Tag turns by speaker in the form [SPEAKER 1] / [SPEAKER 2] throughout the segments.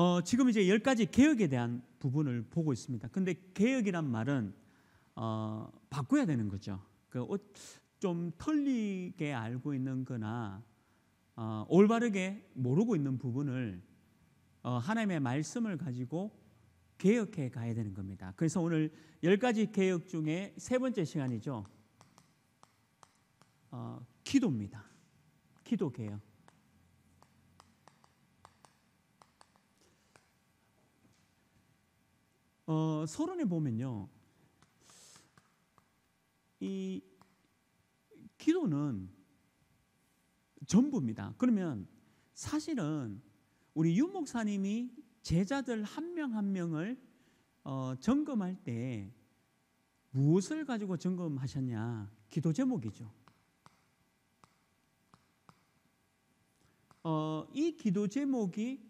[SPEAKER 1] 어, 지금 이제 열 가지 개혁에 대한 부분을 보고 있습니다. 근데 개혁이란 말은 어, 바꿔야 되는 거죠. 그 좀 털리게 알고 있는 거나 어, 올바르게 모르고 있는 부분을 어, 하나님의 말씀을 가지고 개혁해 가야 되는 겁니다. 그래서 오늘 열 가지 개혁 중에 세 번째 시간이죠. 어, 기도입니다. 기도 개혁. 어, 서론에 보면요. 이 기도는 전부입니다. 그러면 사실은 우리 윤 목사님이 제자들 한 명한 한 명을 어, 점검할 때 무엇을 가지고 점검하셨냐? 기도 제목이죠. 어, 이 기도 제목이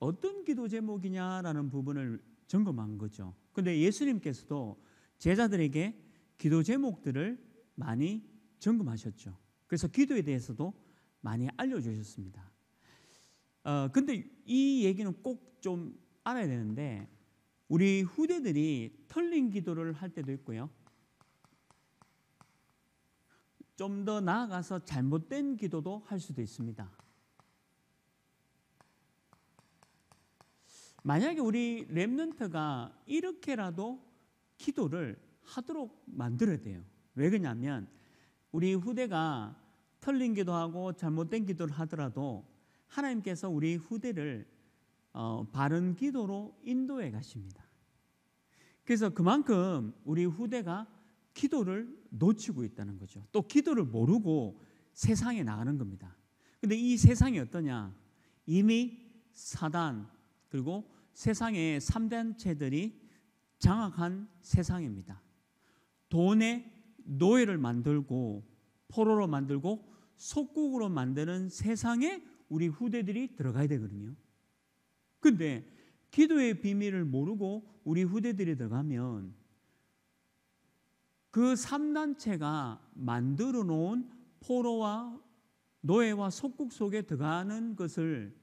[SPEAKER 1] 어떤 기도 제목이냐라는 부분을 점검한 거죠. 근데 예수님께서도 제자들에게 기도 제목들을 많이 점검하셨죠. 그래서 기도에 대해서도 많이 알려주셨습니다. 어, 근데 이 얘기는 꼭 좀 알아야 되는데 우리 후대들이 털린 기도를 할 때도 있고요. 좀 더 나아가서 잘못된 기도도 할 수도 있습니다. 만약에 우리 랩런트가 이렇게라도 기도를 하도록 만들어야 돼요. 왜 그러냐면 우리 후대가 틀린 기도하고 잘못된 기도를 하더라도 하나님께서 우리 후대를 어, 바른 기도로 인도해 가십니다. 그래서 그만큼 우리 후대가 기도를 놓치고 있다는 거죠. 또 기도를 모르고 세상에 나가는 겁니다. 근데 이 세상이 어떠냐? 이미 사단, 그리고 세상의 3단체들이 장악한 세상입니다. 돈의 노예를 만들고 포로로 만들고 속국으로 만드는 세상에 우리 후대들이 들어가야 되거든요. 근데 기도의 비밀을 모르고 우리 후대들이 들어가면 그 3단체가 만들어 놓은 포로와 노예와 속국 속에 들어가는 것을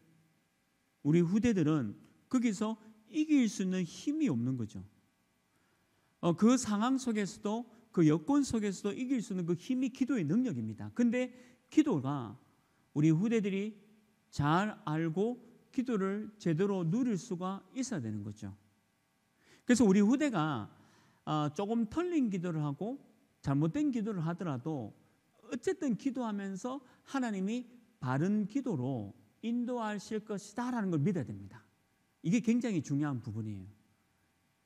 [SPEAKER 1] 우리 후대들은 거기서 이길 수 있는 힘이 없는 거죠. 어, 그 상황 속에서도 그 여건 속에서도 이길 수 있는 그 힘이 기도의 능력입니다. 근데 기도가 우리 후대들이 잘 알고 기도를 제대로 누릴 수가 있어야 되는 거죠. 그래서 우리 후대가 어, 조금 털린 기도를 하고 잘못된 기도를 하더라도 어쨌든 기도하면서 하나님이 바른 기도로 인도하실 것이다라는 걸 믿어야 됩니다. 이게 굉장히 중요한 부분이에요.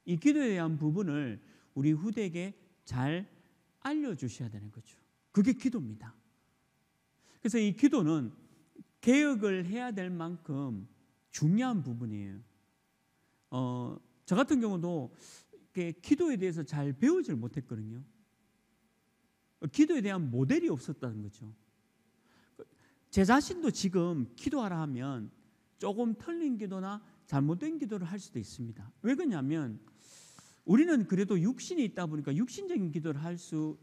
[SPEAKER 1] 이 기도에 대한 부분을 우리 후대에게 잘 알려주셔야 되는 거죠. 그게 기도입니다. 그래서 이 기도는 개혁을 해야 될 만큼 중요한 부분이에요. 어, 저 같은 경우도 기도에 대해서 잘 배우질 못했거든요. 기도에 대한 모델이 없었다는 거죠. 그, 제 자신도 지금 기도하라 하면 조금 틀린 기도나 잘못된 기도를 할 수도 있습니다. 왜 그러냐면 우리는 그래도 육신이 있다 보니까 육신적인 기도를 할 수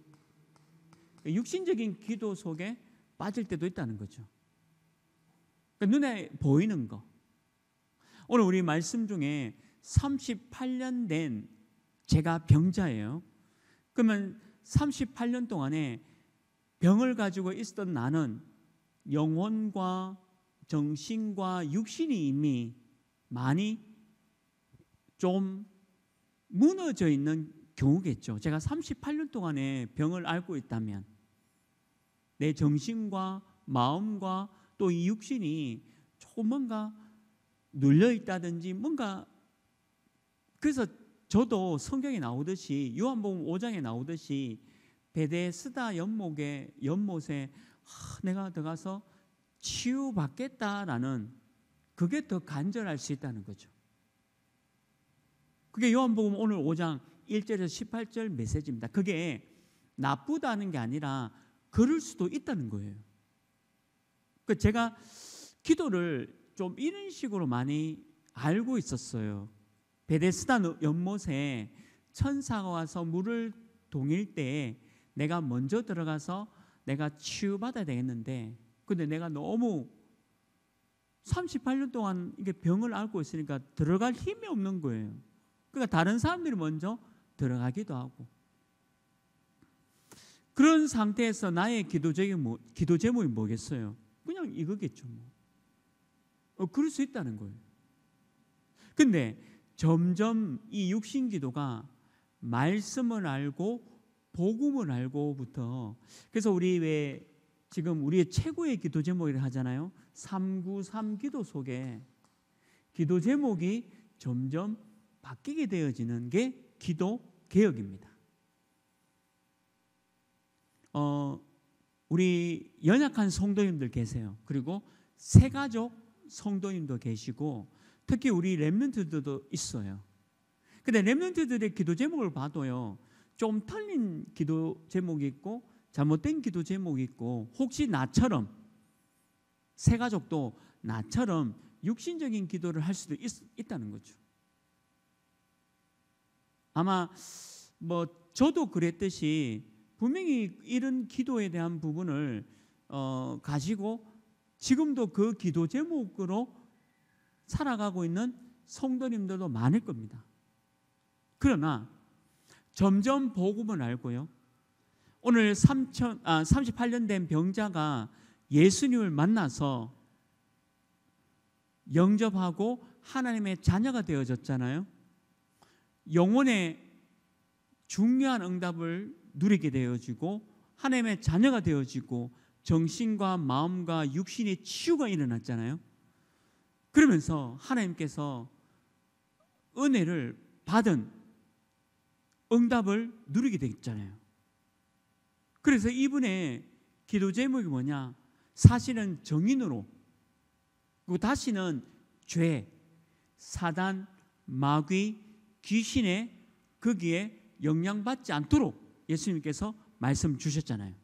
[SPEAKER 1] 육신적인 기도 속에 빠질 때도 있다는 거죠. 그러니까 눈에 보이는 거. 오늘 우리 말씀 중에 38년 된 제가 병자예요. 그러면 38년 동안에 병을 가지고 있었던 나는 영혼과 정신과 육신이 이미 많이 좀 무너져 있는 경우겠죠. 제가 38년 동안에 병을 앓고 있다면 내 정신과 마음과 또 이 육신이 조금 뭔가 눌려 있다든지 뭔가 그래서 저도 성경에 나오듯이 요한복음 5장에 나오듯이 베데스다 연못에 연못에 아, 내가 들어가서 치유받겠다라는 그게 더 간절할 수 있다는 거죠. 그게 요한복음 오늘 5장 1절에서 18절 메시지입니다. 그게 나쁘다는 게 아니라 그럴 수도 있다는 거예요. 그 제가 기도를 좀 이런 식으로 많이 알고 있었어요. 베데스다 연못에 천사가 와서 물을 동일 때 내가 먼저 들어가서 내가 치유받아야 되겠는데 근데 내가 너무 38년 동안 이게 병을 앓고 있으니까 들어갈 힘이 없는 거예요. 그러니까 다른 사람들이 먼저 들어가기도 하고. 그런 상태에서 나의 기도 제목이, 뭐, 기도 제목이 뭐겠어요? 그냥 이거겠죠. 뭐. 어, 그럴 수 있다는 거예요. 근데 점점 이 육신 기도가 말씀을 알고 복음을 알고부터 그래서 우리 왜 지금 우리의 최고의 기도 제목이라 하잖아요. 393 기도 속에 기도 제목이 점점 바뀌게 되어지는 게 기도 개혁입니다. 어, 우리 연약한 성도님들 계세요. 그리고 세가족 성도님도 계시고 특히 우리 랩런트들도 있어요. 근데 랩런트들의 기도 제목을 봐도요. 좀 틀린 기도 제목이 있고 잘못된 기도 제목이 있고 혹시 나처럼 새 가족도 나처럼 육신적인 기도를 할 수도 있, 있다는 거죠. 아마 뭐 저도 그랬듯이 분명히 이런 기도에 대한 부분을 어, 가지고 지금도 그 기도 제목으로 살아가고 있는 성도님들도 많을 겁니다. 그러나 점점 복음을 알고요. 오늘 3천, 아, 38년 된 병자가 예수님을 만나서 영접하고 하나님의 자녀가 되어졌잖아요. 영혼의 중요한 응답을 누리게 되어지고 하나님의 자녀가 되어지고 정신과 마음과 육신의 치유가 일어났잖아요. 그러면서 하나님께서 은혜를 받은 응답을 누리게 되었잖아요. 그래서 이분의 기도 제목이 뭐냐? 사실은 정인으로 그리고 다시는 죄, 사단, 마귀, 귀신의 거기에 영향받지 않도록 예수님께서 말씀 주셨잖아요.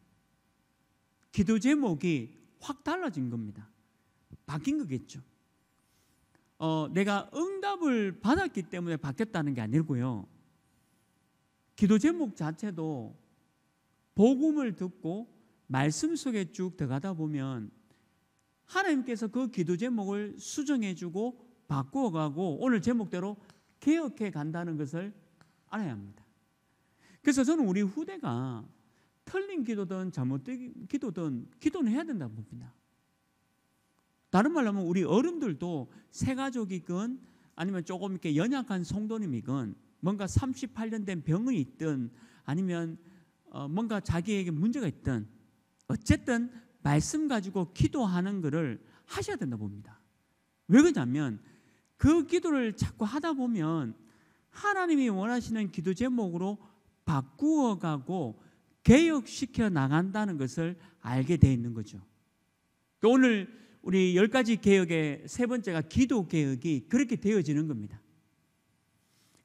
[SPEAKER 1] 기도 제목이 확 달라진 겁니다. 바뀐 거겠죠. 어, 내가 응답을 받았기 때문에 바뀌었다는 게 아니고요. 기도 제목 자체도 복음을 듣고 말씀 속에 쭉 들어가다 보면 하나님께서 그 기도 제목을 수정해 주고 바꾸어 가고 오늘 제목대로 개혁해 간다는 것을 알아야 합니다. 그래서 저는 우리 후대가 틀린 기도든 잘못된 기도든 기도는 해야 된다고 봅니다. 다른 말로 하면 우리 어른들도 새가족이건 아니면 조금 이렇게 연약한 성도님이건 뭔가 38년 된 병이 있든 아니면 어, 뭔가 자기에게 문제가 있든 어쨌든 말씀 가지고 기도하는 것을 하셔야 된다 봅니다. 왜 그러냐면 그 기도를 자꾸 하다 보면 하나님이 원하시는 기도 제목으로 바꾸어 가고 개혁시켜 나간다는 것을 알게 돼 있는 거죠. 그 오늘 우리 열 가지 개혁의 세 번째가 기도 개혁이 그렇게 되어지는 겁니다.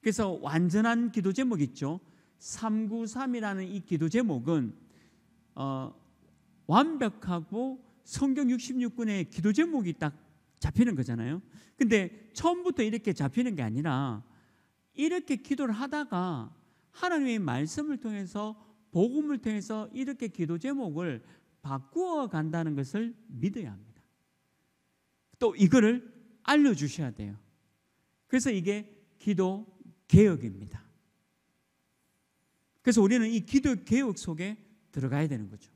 [SPEAKER 1] 그래서 완전한 기도 제목 있죠. 393이라는 이 기도 제목은 어, 완벽하고 성경 66권의 기도 제목이 딱 잡히는 거잖아요. 근데 처음부터 이렇게 잡히는 게 아니라 이렇게 기도를 하다가 하나님의 말씀을 통해서 복음을 통해서 이렇게 기도 제목을 바꾸어 간다는 것을 믿어야 합니다. 또 이거를 알려 주셔야 돼요. 그래서 이게 기도 개혁입니다. 그래서 우리는 이 기도 개혁 속에 들어가야 되는 거죠.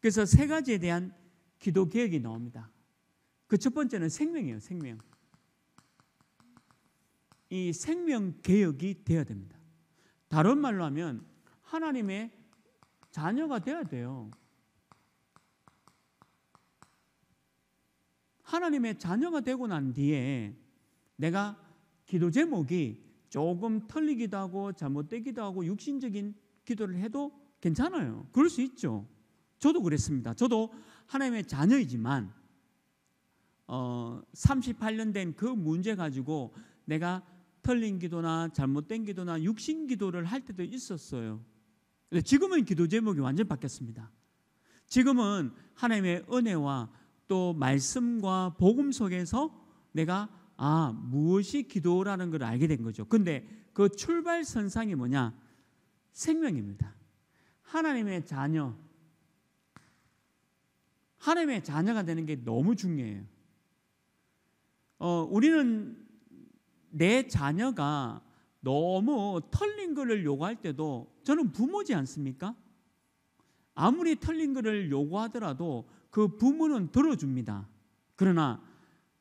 [SPEAKER 1] 그래서 세 가지에 대한 기도 개혁이 나옵니다. 그 첫 번째는 생명이에요, 생명. 이 생명 개혁이 되어야 됩니다. 다른 말로 하면 하나님의 자녀가 되어야 돼요. 하나님의 자녀가 되고 난 뒤에 내가 기도 제목이 조금 틀리기도 하고 잘못되기도 하고 육신적인 기도를 해도 괜찮아요. 그럴 수 있죠. 저도 그랬습니다. 저도 하나님의 자녀이지만 어, 38년 된 그 문제 가지고 내가 틀린 기도나 잘못된 기도나 육신 기도를 할 때도 있었어요. 근데 지금은 기도 제목이 완전히 바뀌었습니다. 지금은 하나님의 은혜와 또 말씀과 복음 속에서 내가 아 무엇이 기도라는 걸 알게 된 거죠. 근데 그 출발 선상이 뭐냐? 생명입니다. 하나님의 자녀, 하나님의 자녀가 되는 게 너무 중요해요. 어, 우리는 내 자녀가 너무 털린 것을 요구할 때도 저는 부모지 않습니까? 아무리 털린 것을 요구하더라도 그 부모는 들어줍니다. 그러나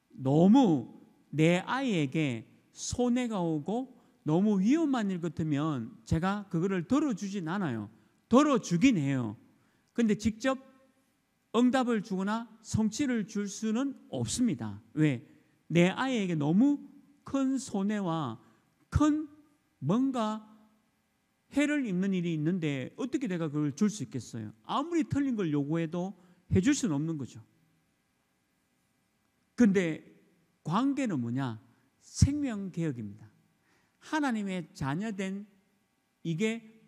[SPEAKER 1] 너무 내 아이에게 손해가 오고 너무 위험한 일 같으면 제가 그거를 덜어주진 않아요. 덜어주긴 해요. 근데 직접 응답을 주거나 성취를 줄 수는 없습니다. 왜? 내 아이에게 너무 큰 손해와 큰 뭔가 해를 입는 일이 있는데 어떻게 내가 그걸 줄 수 있겠어요? 아무리 틀린 걸 요구해도 해줄 수는 없는 거죠. 근데 관계는 뭐냐? 생명 개혁입니다. 하나님의 자녀된 이게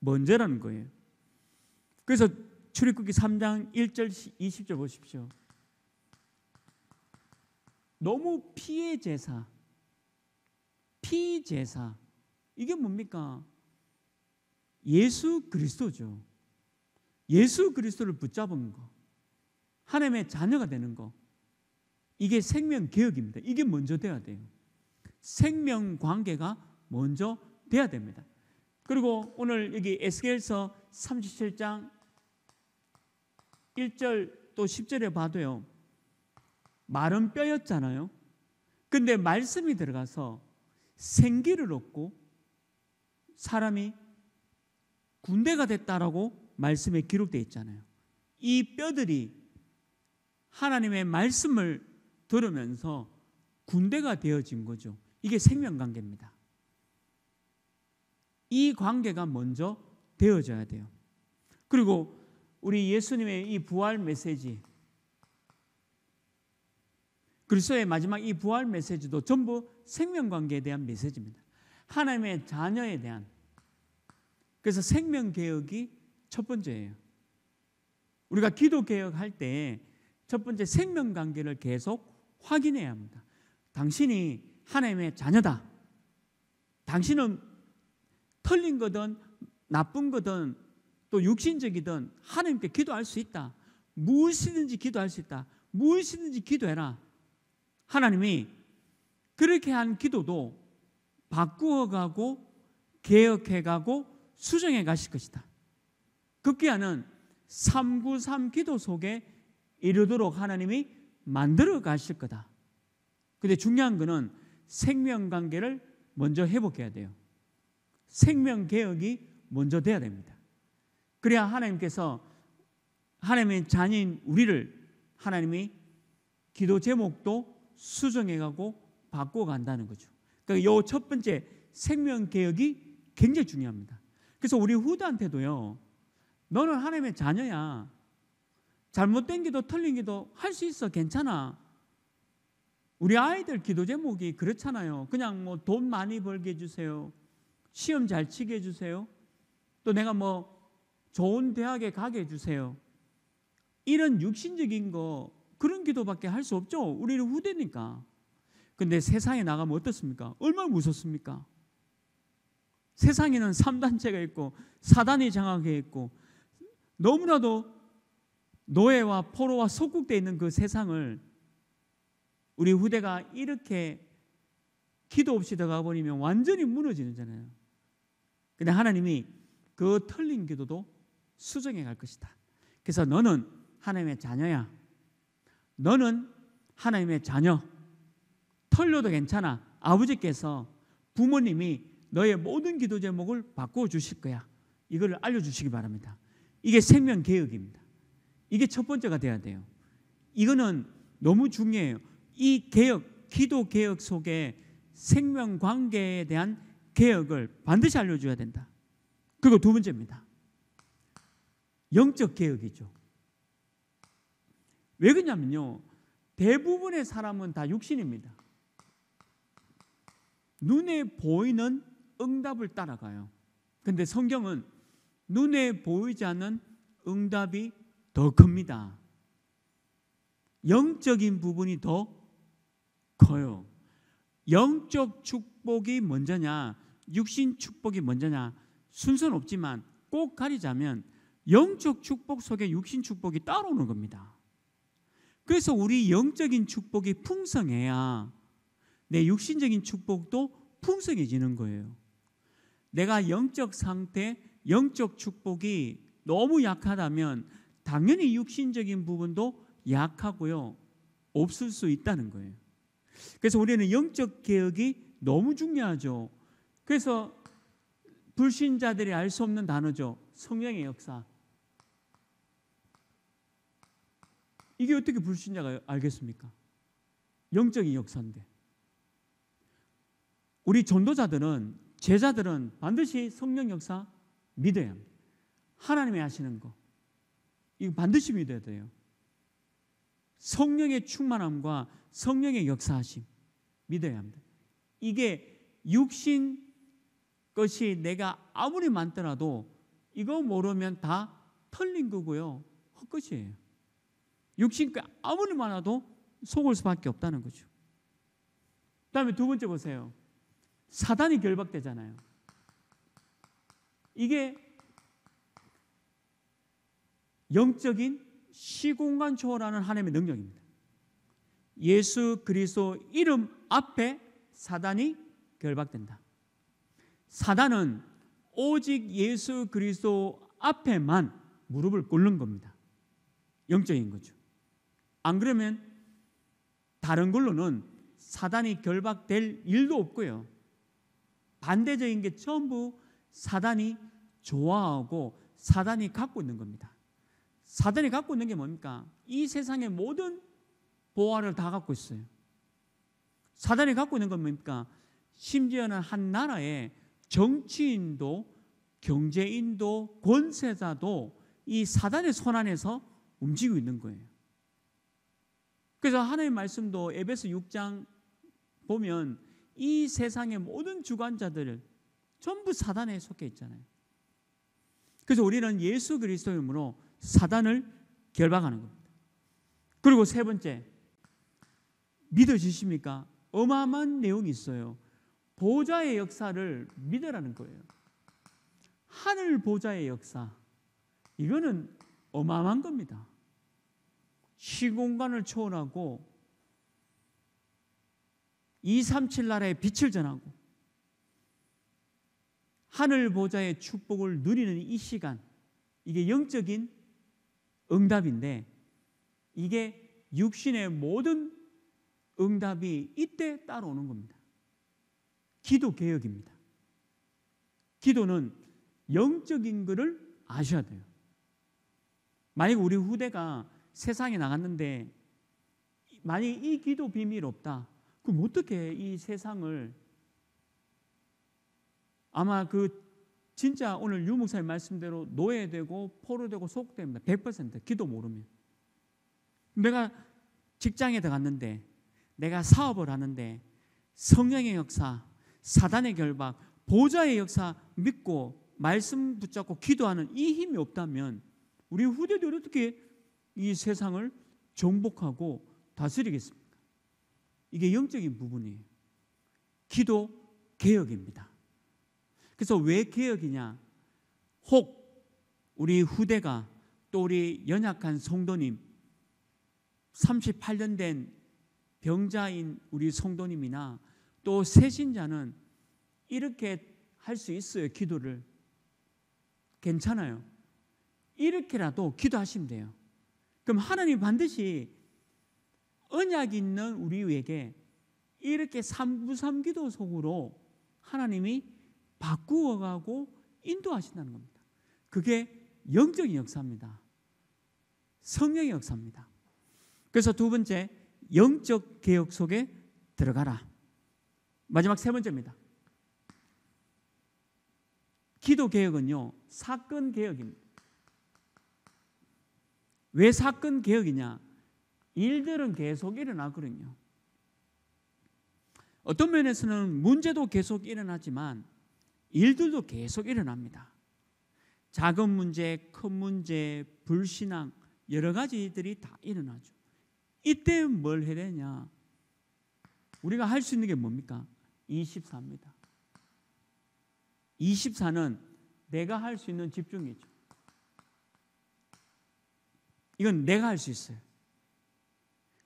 [SPEAKER 1] 먼저라는 거예요. 그래서 출애굽기 3장 1절 20절 보십시오. 너무 피해 제사 피 제사 이게 뭡니까? 예수 그리스도죠. 예수 그리스도를 붙잡은 거. 하나님의 자녀가 되는 거. 이게 생명 개혁입니다. 이게 먼저 돼야 돼요. 생명 관계가 먼저 돼야 됩니다. 그리고 오늘 여기 에스겔서 37장 1절 또 10절에 봐도요. 말은 뼈였잖아요. 근데 말씀이 들어가서 생기를 얻고 사람이 군대가 됐다라고 말씀에 기록되어 있잖아요. 이 뼈들이 하나님의 말씀을 들으면서 군대가 되어진 거죠. 이게 생명관계입니다. 이 관계가 먼저 되어져야 돼요. 그리고 우리 예수님의 이 부활 메시지 그리스도의 마지막 이 부활 메시지도 전부 생명관계에 대한 메시지입니다. 하나님의 자녀에 대한 그래서 생명개혁이 첫 번째예요. 우리가 기도개혁할 때 첫 번째 생명관계를 계속 확인해야 합니다. 당신이 하나님의 자녀다. 당신은 틀린 거든 나쁜 거든 또 육신적이든 하나님께 기도할 수 있다. 무엇이든지 기도할 수 있다. 무엇이든지 기도해라. 하나님이 그렇게 한 기도도 바꾸어 가고 개혁해 가고 수정해 가실 것이다. 급기야는 393 기도 속에 이르도록 하나님이 만들어 가실 거다. 근데 중요한 거는 생명 관계를 먼저 회복해야 돼요. 생명 개혁이 먼저 돼야 됩니다. 그래야 하나님께서 하나님의 자녀인 우리를 하나님이 기도 제목도 수정해가고 바꿔간다는 거죠. 그러니까 요첫 번째 생명 개혁이 굉장히 중요합니다. 그래서 우리 후드한테도요. 너는 하나님의 자녀야. 잘못된 기도, 틀린 기도 할 수 있어. 괜찮아. 우리 아이들 기도 제목이 그렇잖아요. 그냥 뭐 돈 많이 벌게 해주세요. 시험 잘 치게 해주세요. 또 내가 뭐 좋은 대학에 가게 해주세요. 이런 육신적인 거, 그런 기도밖에 할 수 없죠. 우리는 후대니까. 근데 세상에 나가면 어떻습니까? 얼마나 무섭습니까? 세상에는 3단체가 있고, 사단이 장악해 있고, 너무나도 노예와 포로와 속국되어 있는 그 세상을 우리 후대가 이렇게 기도 없이 들어가 버리면 완전히 무너지는 잖아요. 근데 하나님이 그 틀린 기도도 수정해 갈 것이다. 그래서 너는 하나님의 자녀야. 너는 하나님의 자녀. 털려도 괜찮아. 아버지께서 부모님이 너의 모든 기도 제목을 바꿔 주실 거야. 이걸 알려 주시기 바랍니다. 이게 생명 개혁입니다. 이게 첫 번째가 돼야 돼요. 이거는 너무 중요해요. 이 개혁, 기도 개혁 속에 생명 관계에 대한 개혁을 반드시 알려줘야 된다. 그리고 두 번째입니다. 영적 개혁이죠. 왜 그러냐면요. 대부분의 사람은 다 육신입니다. 눈에 보이는 응답을 따라가요. 근데 성경은 눈에 보이지 않는 응답이 더 큽니다. 영적인 부분이 더 커요. 영적 축복이 먼저냐, 육신 축복이 먼저냐, 순서는 없지만 꼭 가리자면 영적 축복 속에 육신 축복이 따라오는 겁니다. 그래서 우리 영적인 축복이 풍성해야 내 육신적인 축복도 풍성해지는 거예요. 내가 영적 상태, 영적 축복이 너무 약하다면 당연히 육신적인 부분도 약하고요. 없을 수 있다는 거예요. 그래서 우리는 영적 개혁이 너무 중요하죠. 그래서 불신자들이 알 수 없는 단어죠. 성령의 역사. 이게 어떻게 불신자가 알겠습니까? 영적인 역사인데. 우리 전도자들은 제자들은 반드시 성령 역사 믿어야 합니다. 하나님이 하시는 거. 이거 반드시 믿어야 돼요. 성령의 충만함과 성령의 역사하심 믿어야 합니다. 이게 육신 것이 내가 아무리 많더라도 이거 모르면 다 털린 거고요. 헛것이에요. 육신과 아무리 많아도 속을 수밖에 없다는 거죠. 그 다음에 두 번째 보세요. 사단이 결박되잖아요. 이게 영적인 시공간 초월하는 하나님의 능력입니다. 예수 그리스도 이름 앞에 사단이 결박된다. 사단은 오직 예수 그리스도 앞에만 무릎을 꿇는 겁니다. 영적인 거죠. 안 그러면 다른 걸로는 사단이 결박될 일도 없고요. 반대적인 게 전부 사단이 좋아하고 사단이 갖고 있는 겁니다. 사단이 갖고 있는 게 뭡니까? 이 세상의 모든 보화를 다 갖고 있어요. 사단이 갖고 있는 건 뭡니까? 심지어는 한 나라의 정치인도 경제인도 권세자도 이 사단의 손안에서 움직이고 있는 거예요. 그래서 하나님 말씀도 에베소 6장 보면 이 세상의 모든 주관자들을 전부 사단에 속해 있잖아요. 그래서 우리는 예수 그리스도이므로 사단을 결박하는 겁니다. 그리고 세 번째, 믿어지십니까? 어마어마한 내용이 있어요. 보좌의 역사를 믿으라는 거예요. 하늘 보좌의 역사. 이거는 어마어마한 겁니다. 시공간을 초월하고 237 나라에 빛을 전하고 하늘 보좌의 축복을 누리는 이 시간 이게 영적인 응답인데 이게 육신의 모든 응답이 이때 따라오는 겁니다. 기도 개혁입니다. 기도는 영적인 것을 아셔야 돼요. 만약 우리 후대가 세상에 나갔는데 만약 이 기도 비밀 없다. 그럼 어떻게 이 세상을 아마 그 진짜 오늘 유목사님 말씀대로 노예되고 포로되고 속됩니다. 100% 기도 모르면. 내가 직장에 들어갔는데 내가 사업을 하는데 성령의 역사, 사단의 결박, 보좌의 역사 믿고 말씀 붙잡고 기도하는 이 힘이 없다면 우리 후대들이 어떻게 이 세상을 정복하고 다스리겠습니까? 이게 영적인 부분이에요. 기도 개혁입니다. 그래서 왜 개혁이냐? 혹 우리 후대가 또 우리 연약한 성도님 38년 된 병자인 우리 성도님이나 또 새신자는 이렇게 할 수 있어요, 기도를. 괜찮아요. 이렇게라도 기도하시면 돼요. 그럼 하나님 반드시 언약 있는 우리에게 이렇게 삼부삼기도 속으로 하나님이 바꾸어가고 인도하신다는 겁니다. 그게 영적인 역사입니다. 성령의 역사입니다. 그래서 두 번째, 영적 개혁 속에 들어가라. 마지막 세 번째입니다. 기도 개혁은요, 사건 개혁입니다. 왜 사건 개혁이냐? 일들은 계속 일어나거든요. 어떤 면에서는 문제도 계속 일어나지만 일들도 계속 일어납니다. 작은 문제, 큰 문제, 불신앙 여러 가지들이 다 일어나죠. 이때 뭘 해야 되냐? 우리가 할 수 있는 게 뭡니까? 24입니다. 24는 내가 할 수 있는 집중이죠. 이건 내가 할 수 있어요.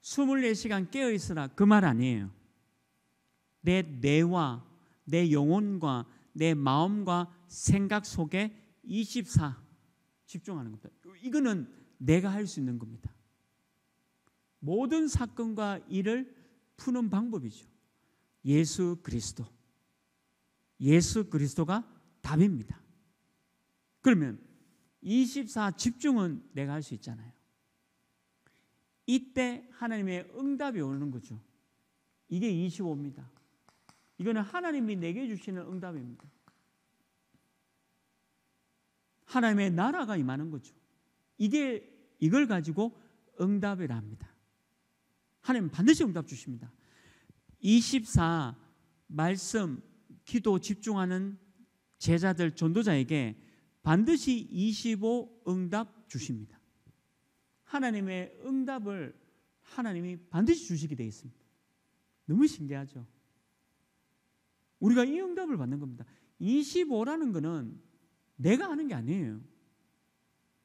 [SPEAKER 1] 24시간 깨어 있으라 그 말 아니에요. 내 뇌와 내 영혼과 내 마음과 생각 속에 24 집중하는 겁니다. 이거는 내가 할 수 있는 겁니다. 모든 사건과 일을 푸는 방법이죠. 예수 그리스도. 예수 그리스도가 답입니다. 그러면 24 집중은 내가 할 수 있잖아요. 이때 하나님의 응답이 오는 거죠. 이게 25입니다. 이거는 하나님이 내게 주시는 응답입니다. 하나님의 나라가 임하는 거죠. 이게 이걸 가지고 응답이 합니다. 하나님 반드시 응답 주십니다. 24 말씀 기도 집중하는 제자들 전도자에게 반드시 25 응답 주십니다. 하나님의 응답을 하나님이 반드시 주시게 되어 있습니다. 너무 신기하죠. 우리가 이 응답을 받는 겁니다. 25라는 거는 내가 하는 게 아니에요.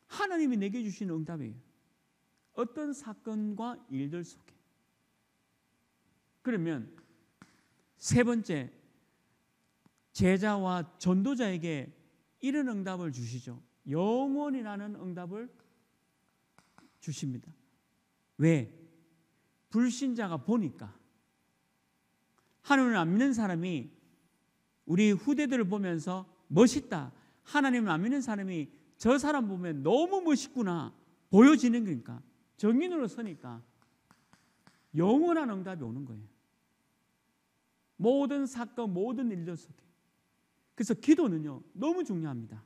[SPEAKER 1] 하나님이 내게 주신 응답이에요. 어떤 사건과 일들 속에. 그러면 세 번째 제자와 전도자에게 이런 응답을 주시죠. 영원이라는 응답을 주십니다. 왜? 불신자가 보니까 하나님을 안 믿는 사람이 우리 후대들을 보면서 멋있다. 하나님을 안 믿는 사람이 저 사람 보면 너무 멋있구나. 보여지는 거니까. 정인으로 서니까 영원한 응답이 오는 거예요. 모든 사건, 모든 일들 속에. 그래서 기도는요, 너무 중요합니다.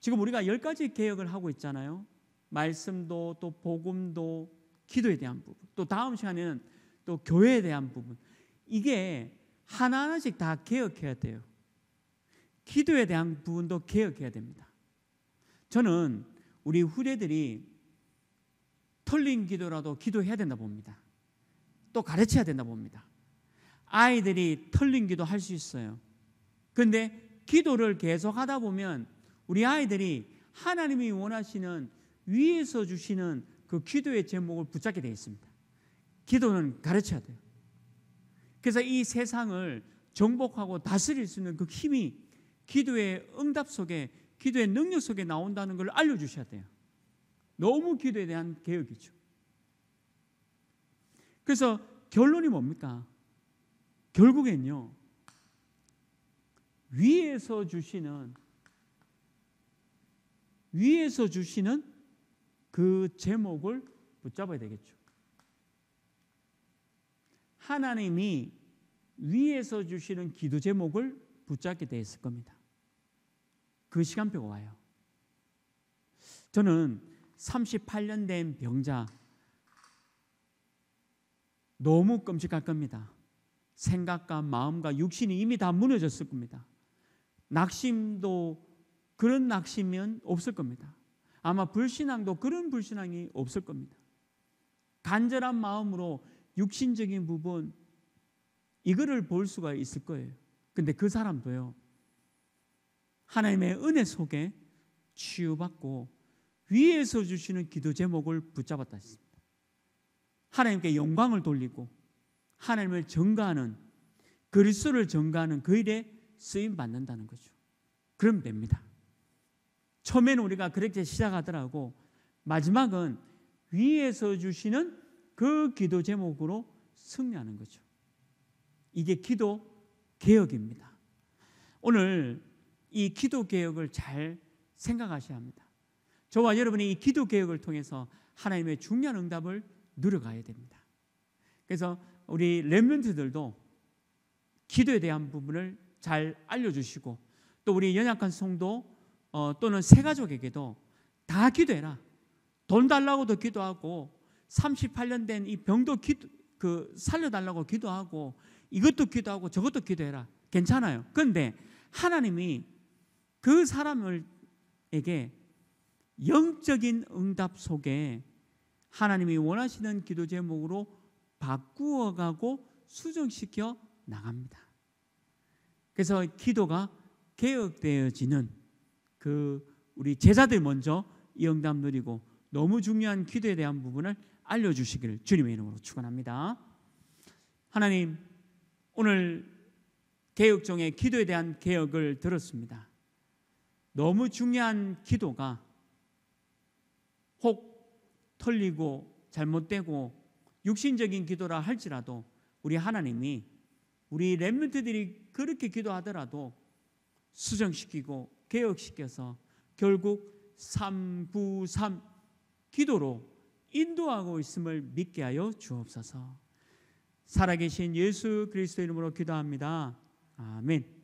[SPEAKER 1] 지금 우리가 열 가지 개혁을 하고 있잖아요. 말씀도, 또 복음도, 기도에 대한 부분. 또 다음 시간에는 또 교회에 대한 부분. 이게 하나하나씩 다 개혁해야 돼요. 기도에 대한 부분도 개혁해야 됩니다. 저는 우리 후대들이 털린 기도라도 기도해야 된다 봅니다. 또 가르쳐야 된다 봅니다. 아이들이 털린 기도 할 수 있어요. 근데 기도를 계속 하다 보면 우리 아이들이 하나님이 원하시는 위에서 주시는 그 기도의 제목을 붙잡게 되어 있습니다. 기도는 가르쳐야 돼요. 그래서 이 세상을 정복하고 다스릴 수 있는 그 힘이 기도의 응답 속에 기도의 능력 속에 나온다는 걸 알려주셔야 돼요. 너무 기도에 대한 개혁이죠. 그래서 결론이 뭡니까? 결국엔요, 위에서 주시는, 위에서 주시는 그 제목을 붙잡아야 되겠죠. 하나님이 위에서 주시는 기도 제목을 붙잡게 되었을 겁니다. 그 시간표가 와요. 저는 38년 된 병자 너무 끔찍할 겁니다. 생각과 마음과 육신이 이미 다 무너졌을 겁니다. 낙심도 그런 낙심은 없을 겁니다. 아마 불신앙도 그런 불신앙이 없을 겁니다. 간절한 마음으로 육신적인 부분 이거를 볼 수가 있을 거예요. 근데 그 사람도요. 하나님의 은혜 속에 치유받고 위에서 주시는 기도 제목을 붙잡았다 했습니다. 하나님께 영광을 돌리고 하나님을 전가하는 그리스도를 전가하는 그 일에 쓰임 받는다는 거죠. 그럼 됩니다. 처음에는 우리가 그렇게 시작하더라고 마지막은 위에서 주시는 그 기도 제목으로 승리하는 거죠. 이게 기도 개혁입니다. 오늘 이 기도 개혁을 잘 생각하셔야 합니다. 저와 여러분이 이 기도 개혁을 통해서 하나님의 중요한 응답을 누려가야 됩니다. 그래서 우리 렘런트들도 기도에 대한 부분을 잘 알려주시고 또 우리 연약한 성도 어, 또는 새 가족에게도 다 기도해라. 돈 달라고도 기도하고 38년 된 이 병도 기도, 그 살려달라고 기도하고 이것도 기도하고 저것도 기도해라. 괜찮아요. 그런데 하나님이 그사람에게 영적인 응답 속에 하나님이 원하시는 기도 제목으로 바꾸어 가고 수정시켜 나갑니다. 그래서 기도가 개혁되어지는 그 우리 제자들 먼저 이 응답 누리고 너무 중요한 기도에 대한 부분을 알려주시기를 주님의 이름으로 축원합니다. 하나님 오늘 개혁종의 기도에 대한 개혁을 들었습니다. 너무 중요한 기도가 혹 털리고 잘못되고 육신적인 기도라 할지라도 우리 하나님이 우리 렘런트들이 그렇게 기도하더라도 수정시키고 개혁시켜서 결국 393 기도로 인도하고 있음을 믿게 하여 주옵소서. 살아계신 예수 그리스도 이름으로 기도합니다. 아멘.